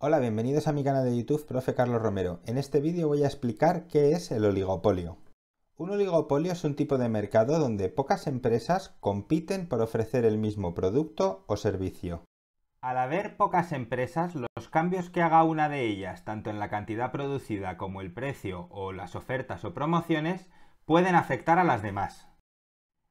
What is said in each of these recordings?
Hola, bienvenidos a mi canal de YouTube, profe Carlos Romero. En este vídeo voy a explicar qué es el oligopolio. Un oligopolio es un tipo de mercado donde pocas empresas compiten por ofrecer el mismo producto o servicio. Al haber pocas empresas, los cambios que haga una de ellas, tanto en la cantidad producida como el precio o las ofertas o promociones, pueden afectar a las demás.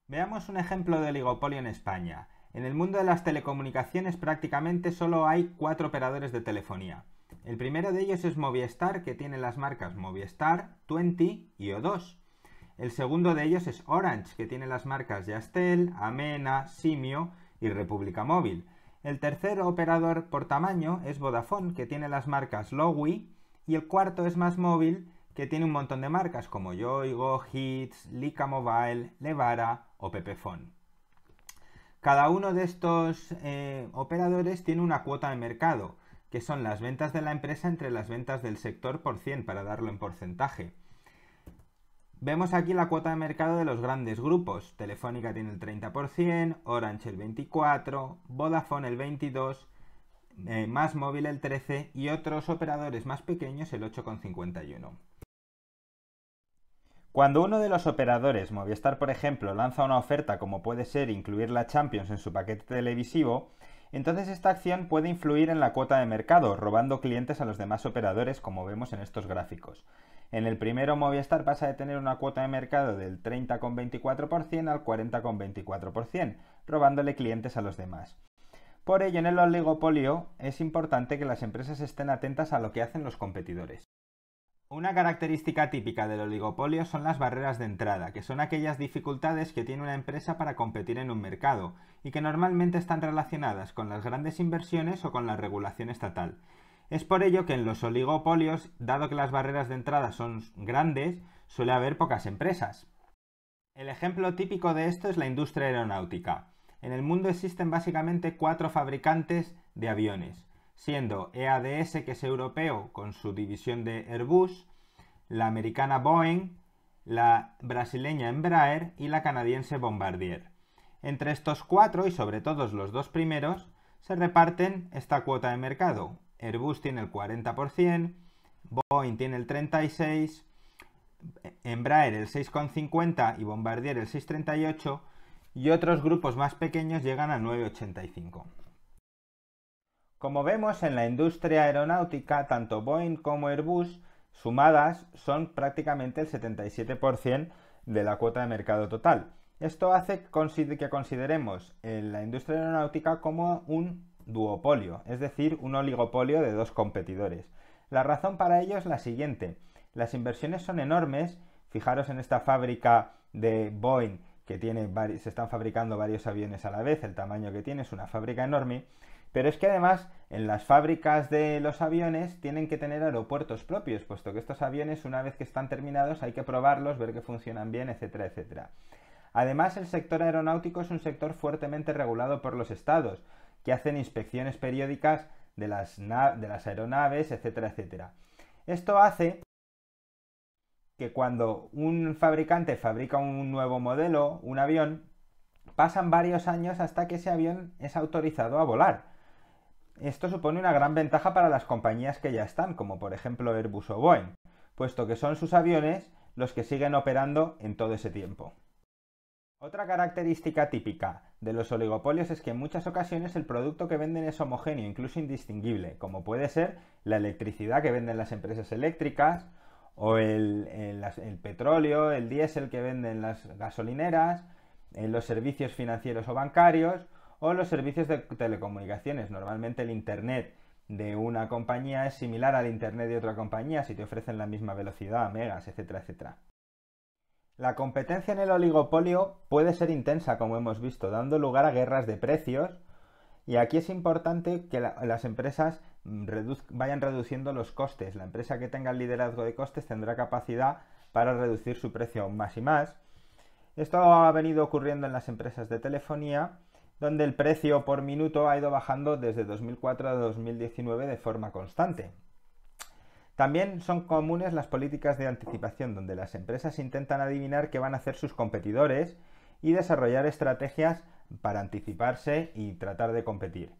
Veamos un ejemplo de oligopolio en España. En el mundo de las telecomunicaciones prácticamente solo hay cuatro operadores de telefonía. El primero de ellos es Movistar, que tiene las marcas Movistar, 20 y O2. El segundo de ellos es Orange, que tiene las marcas Yastel, Amena, Simio y República Móvil. El tercer operador por tamaño es Vodafone, que tiene las marcas Lowy. Y el cuarto es Más Móvil, que tiene un montón de marcas como Yoigo, Hits, Lika Mobile, Levara o Pepephone. Cada uno de estos eh, operadores tiene una cuota de mercado, que son las ventas de la empresa entre las ventas del sector por 100, para darlo en porcentaje. Vemos aquí la cuota de mercado de los grandes grupos. Telefónica tiene el 30%, Orange el 24%, Vodafone el 22%, eh, Más Móvil el 13% y otros operadores más pequeños el 8,51%. Cuando uno de los operadores, Movistar por ejemplo, lanza una oferta como puede ser incluir la Champions en su paquete televisivo, entonces esta acción puede influir en la cuota de mercado, robando clientes a los demás operadores como vemos en estos gráficos. En el primero Movistar pasa de tener una cuota de mercado del 30,24% al 40,24%, robándole clientes a los demás. Por ello, en el oligopolio es importante que las empresas estén atentas a lo que hacen los competidores. Una característica típica del oligopolio son las barreras de entrada, que son aquellas dificultades que tiene una empresa para competir en un mercado, y que normalmente están relacionadas con las grandes inversiones o con la regulación estatal. Es por ello que en los oligopolios, dado que las barreras de entrada son grandes, suele haber pocas empresas. El ejemplo típico de esto es la industria aeronáutica. En el mundo existen básicamente cuatro fabricantes de aviones, siendo EADS, que es europeo, con su división de Airbus, la americana Boeing, la brasileña Embraer y la canadiense Bombardier. Entre estos cuatro, y sobre todo los dos primeros, se reparten esta cuota de mercado. Airbus tiene el 40%, Boeing tiene el 36%, Embraer el 6,50% y Bombardier el 6,38% y otros grupos más pequeños llegan a 9,85%. Como vemos en la industria aeronáutica, tanto Boeing como Airbus sumadas son prácticamente el 77% de la cuota de mercado total. Esto hace que consideremos la industria aeronáutica como un duopolio, es decir, un oligopolio de dos competidores. La razón para ello es la siguiente. Las inversiones son enormes. Fijaros en esta fábrica de Boeing que tiene se están fabricando varios aviones a la vez, el tamaño que tiene es una fábrica enorme pero es que además en las fábricas de los aviones tienen que tener aeropuertos propios, puesto que estos aviones una vez que están terminados hay que probarlos, ver que funcionan bien, etcétera, etcétera. Además, el sector aeronáutico es un sector fuertemente regulado por los estados, que hacen inspecciones periódicas de las, de las aeronaves, etcétera, etcétera. Esto hace que cuando un fabricante fabrica un nuevo modelo, un avión, pasan varios años hasta que ese avión es autorizado a volar. Esto supone una gran ventaja para las compañías que ya están, como por ejemplo Airbus o Boeing, puesto que son sus aviones los que siguen operando en todo ese tiempo. Otra característica típica de los oligopolios es que en muchas ocasiones el producto que venden es homogéneo, incluso indistinguible, como puede ser la electricidad que venden las empresas eléctricas, o el, eh, petróleo, el diésel que venden las gasolineras, eh, los servicios financieros o bancarios, o los servicios de telecomunicaciones. Normalmente el Internet de una compañía es similar al Internet de otra compañía si te ofrecen la misma velocidad, megas, etcétera, etcétera. La competencia en el oligopolio puede ser intensa, como hemos visto, dando lugar a guerras de precios. Y aquí es importante que las empresas mm, vayan reduciendo los costes. La empresa que tenga el liderazgo de costes tendrá capacidad para reducir su precio más y más. Esto ha venido ocurriendo en las empresas de telefonía donde el precio por minuto ha ido bajando desde 2004 a 2019 de forma constante. También son comunes las políticas de anticipación, donde las empresas intentan adivinar qué van a hacer sus competidores y desarrollar estrategias para anticiparse y tratar de competir.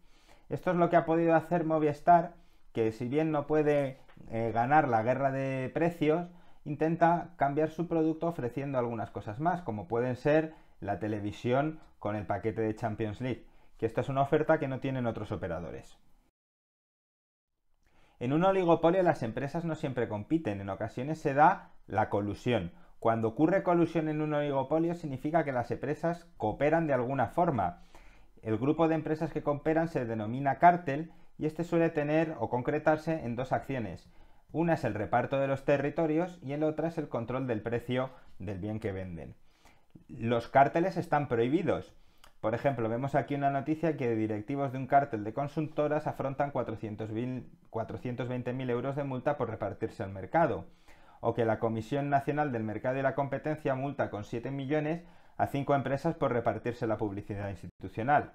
Esto es lo que ha podido hacer Movistar, que si bien no puede eh, ganar la guerra de precios, intenta cambiar su producto ofreciendo algunas cosas más, como pueden ser la televisión con el paquete de Champions League, que esta es una oferta que no tienen otros operadores. En un oligopolio las empresas no siempre compiten, en ocasiones se da la colusión. Cuando ocurre colusión en un oligopolio significa que las empresas cooperan de alguna forma. El grupo de empresas que cooperan se denomina cártel y este suele tener o concretarse en dos acciones. Una es el reparto de los territorios y la otra es el control del precio del bien que venden los cárteles están prohibidos. Por ejemplo, vemos aquí una noticia que directivos de un cártel de consultoras afrontan 420.000 euros de multa por repartirse al mercado, o que la Comisión Nacional del Mercado y la Competencia multa con 7 millones a 5 empresas por repartirse la publicidad institucional.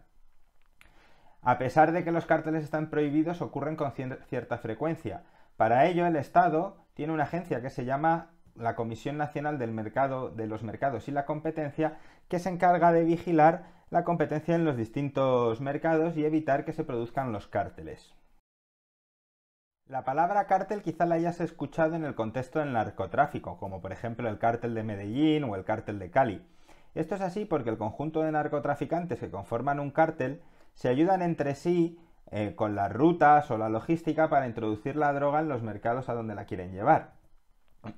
A pesar de que los cárteles están prohibidos, ocurren con cierta frecuencia. Para ello, el Estado tiene una agencia que se llama la Comisión Nacional del Mercado, de los Mercados y la Competencia, que se encarga de vigilar la competencia en los distintos mercados y evitar que se produzcan los cárteles. La palabra cártel quizá la hayas escuchado en el contexto del narcotráfico, como por ejemplo el cártel de Medellín o el cártel de Cali. Esto es así porque el conjunto de narcotraficantes que conforman un cártel se ayudan entre sí eh, con las rutas o la logística para introducir la droga en los mercados a donde la quieren llevar.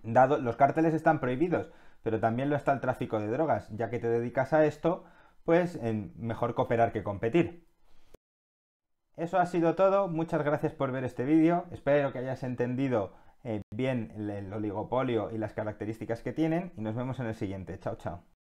Dado, los cárteles están prohibidos, pero también lo está el tráfico de drogas. Ya que te dedicas a esto, pues en mejor cooperar que competir. Eso ha sido todo, muchas gracias por ver este vídeo, espero que hayas entendido eh, bien el oligopolio y las características que tienen y nos vemos en el siguiente. Chao, chao.